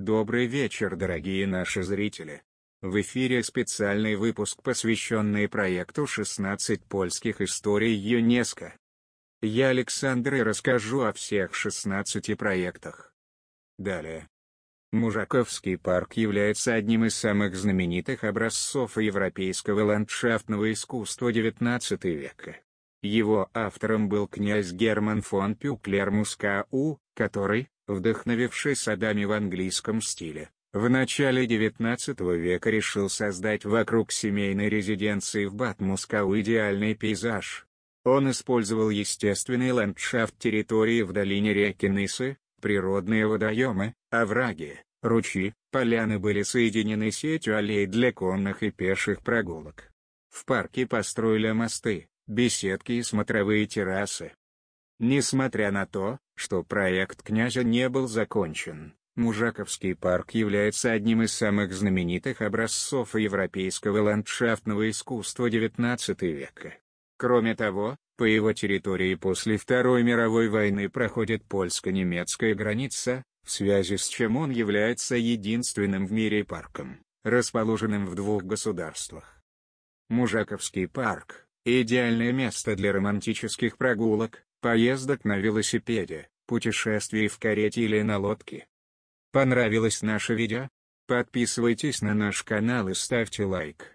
Добрый вечер, дорогие наши зрители! В эфире специальный выпуск, посвященный проекту «16 польских историй ЮНЕСКО». Я Александр и расскажу о всех 16 проектах. Далее. Мужаковский парк является одним из самых знаменитых образцов европейского ландшафтного искусства XIX века. Его автором был князь Герман фон Пюклер Мускау, который, вдохновившись садами в английском стиле, в начале XIX века решил создать вокруг семейной резиденции в Бат-Мускау идеальный пейзаж. Он использовал естественный ландшафт территории в долине реки Нисы, природные водоемы, овраги, ручьи, поляны были соединены сетью аллей для конных и пеших прогулок. В парке построили мосты, беседки и смотровые террасы. Несмотря на то, что проект князя не был закончен, Мужаковский парк является одним из самых знаменитых образцов европейского ландшафтного искусства XIX века. Кроме того, по его территории после Второй мировой войны проходит польско-немецкая граница, в связи с чем он является единственным в мире парком, расположенным в двух государствах. Мужаковский парк Идеальное место для романтических прогулок, поездок на велосипеде, путешествий в карете или на лодке. Понравилось наше видео? Подписывайтесь на наш канал и ставьте лайк.